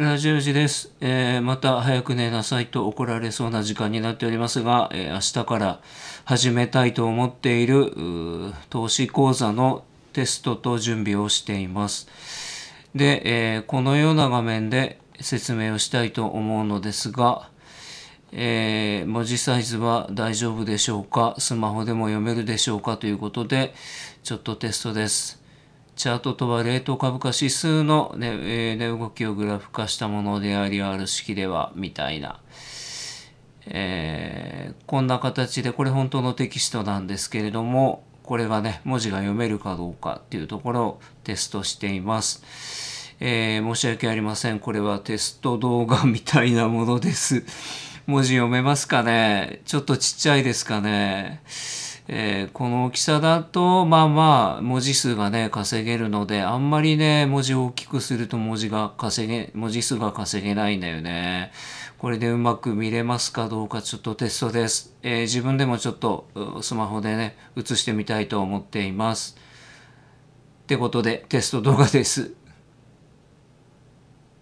ラジオ時です、えー、また早く寝なさいと怒られそうな時間になっておりますが、えー、明日から始めたいと思っている投資講座のテストと準備をしています。で、えー、このような画面で説明をしたいと思うのですが、えー、文字サイズは大丈夫でしょうかスマホでも読めるでしょうかということで、ちょっとテストです。チャートとは冷凍株価指数の値、えー、動きをグラフ化したものであり、R 式では、みたいな。えー、こんな形で、これ本当のテキストなんですけれども、これがね、文字が読めるかどうかっていうところをテストしています。えー、申し訳ありません。これはテスト動画みたいなものです。文字読めますかねちょっとちっちゃいですかね。えー、この大きさだと、まあまあ、文字数がね、稼げるので、あんまりね、文字を大きくすると文字が稼げ、文字数が稼げないんだよね。これでうまく見れますかどうかちょっとテストです。えー、自分でもちょっとスマホでね、映してみたいと思っています。ってことで、テスト動画です。